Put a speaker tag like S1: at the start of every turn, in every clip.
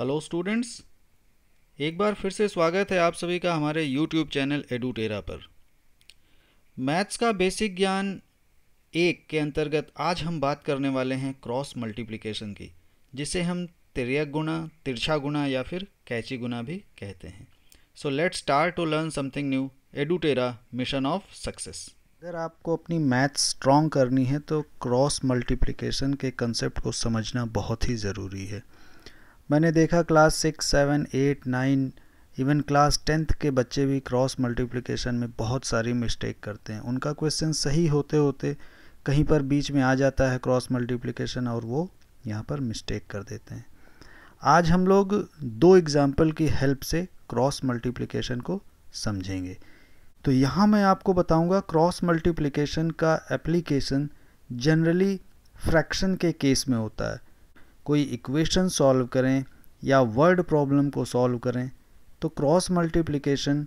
S1: Hello students एक बार फिर से स्वागत है आप सभी का हमारे यूट्यूब चैनल एडुटेरा पर मैथ्स का बेसिक ज्ञान एक के अंतर्गत आज हम बात करने वाले हैं क्रॉस मल्टीप्लिकेशन की जिसे हम तिरक गुना तिरछा गुना या फिर कैची गुना भी कहते हैं so let start to learn something new Eduterra mission of success अगर आपको अपनी मैथ्स स्ट्रॉन्ग करनी है तो क्रॉस मल्टीप्लिकेशन के कंसेप्ट को समझना बहुत ही ज़रूरी है मैंने देखा class six seven eight nine even class tenth के बच्चे भी क्रॉस मल्टीप्लिकेशन में बहुत सारी मिस्टेक करते हैं उनका क्वेश्चन सही होते होते कहीं पर बीच में आ जाता है क्रॉस मल्टीप्लिकेशन और वो यहाँ पर मिस्टेक कर देते हैं आज हम लोग दो एग्जाम्पल की हेल्प से क्रॉस मल्टीप्लिकेशन को समझेंगे तो यहाँ मैं आपको बताऊँगा क्रॉस मल्टीप्लिकेशन का एप्लीकेशन जनरली फ्रैक्शन के केस में होता है कोई इक्वेशन सॉल्व करें या वर्ड प्रॉब्लम को सॉल्व करें तो क्रॉस मल्टीप्लिकेशन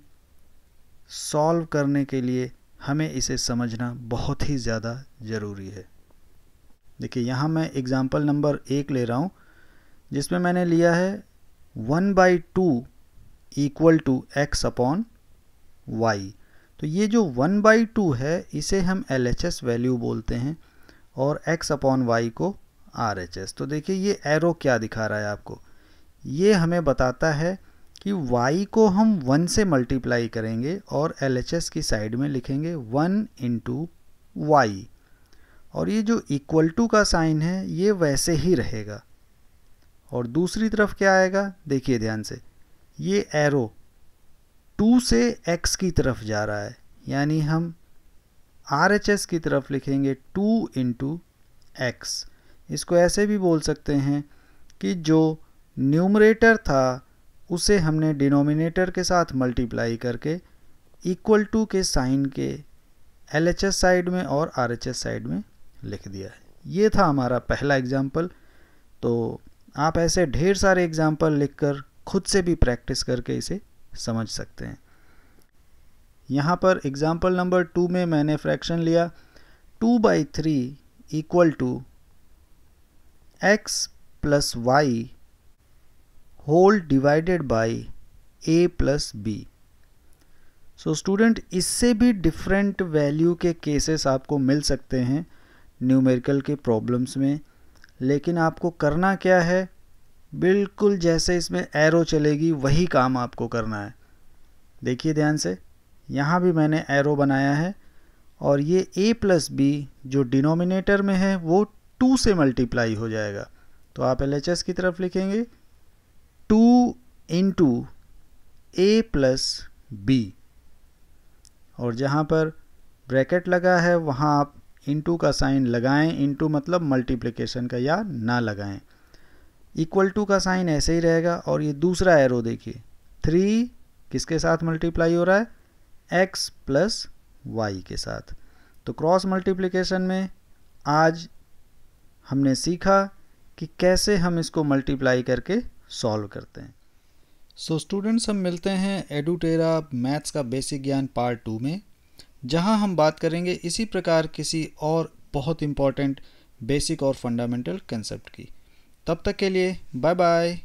S1: सॉल्व करने के लिए हमें इसे समझना बहुत ही ज़्यादा ज़रूरी है देखिए यहाँ मैं एग्ज़ाम्पल नंबर एक ले रहा हूँ जिसमें मैंने लिया है one by two equal to X upon Y तो ये जो वन बाई टू है इसे हम एल एच एस वैल्यू बोलते हैं और एक्स अपॉन वाई को आर एच एस तो देखिए ये एरो क्या दिखा रहा है आपको ये हमें बताता है कि y को हम 1 से मल्टीप्लाई करेंगे और एल एच एस की साइड में लिखेंगे 1 इंटू वाई और ये जो इक्वल टू का साइन है ये वैसे ही रहेगा और दूसरी तरफ क्या आएगा देखिए ध्यान से ये एरो 2 से x की तरफ जा रहा है यानी हम आर एच एस की तरफ लिखेंगे 2 इंटू एक्स इसको ऐसे भी बोल सकते हैं कि जो न्यूमरेटर था उसे हमने डिनोमिनेटर के साथ मल्टीप्लाई करके इक्वल टू के साइन के एल साइड में और आर साइड में लिख दिया है ये था हमारा पहला एग्जाम्पल तो आप ऐसे ढेर सारे एग्जाम्पल लिखकर खुद से भी प्रैक्टिस करके इसे समझ सकते हैं यहाँ पर एग्जाम्पल नंबर टू में मैंने फ्रैक्शन लिया two by three equal to x plus y whole divided by a plus b. So student इससे भी डिफरेंट वैल्यू के केसेस आपको मिल सकते हैं न्यूमेरिकल के प्रॉब्लम्स में लेकिन आपको करना क्या है बिल्कुल जैसे इसमें एरो चलेगी वही काम आपको करना है देखिए ध्यान से यहाँ भी मैंने एरो बनाया है और ये a प्लस बी जो डिनोमिनेटर में है वो टू से मल्टीप्लाई हो जाएगा तो आप एल की तरफ लिखेंगे two into A plus B और जहाँ पर ब्रैकेट लगा है वहाँ आप इंटू का साइन लगाएं इंटू मतलब मल्टीप्लिकेशन का या ना लगाएं इक्वल टू का साइन ऐसे ही रहेगा और ये दूसरा एरो देखिए थ्री किसके साथ मल्टीप्लाई हो रहा है एक्स प्लस वाई के साथ तो क्रॉस मल्टीप्लिकेशन में आज हमने सीखा कि कैसे हम इसको मल्टीप्लाई करके सॉल्व करते हैं सो so, स्टूडेंट्स हम मिलते हैं एडुटेरा मैथ्स का बेसिक ज्ञान पार्ट टू में जहां हम बात करेंगे इसी प्रकार किसी और बहुत इम्पॉर्टेंट बेसिक और फंडामेंटल कंसेप्ट की तब तक के लिए बाय बाय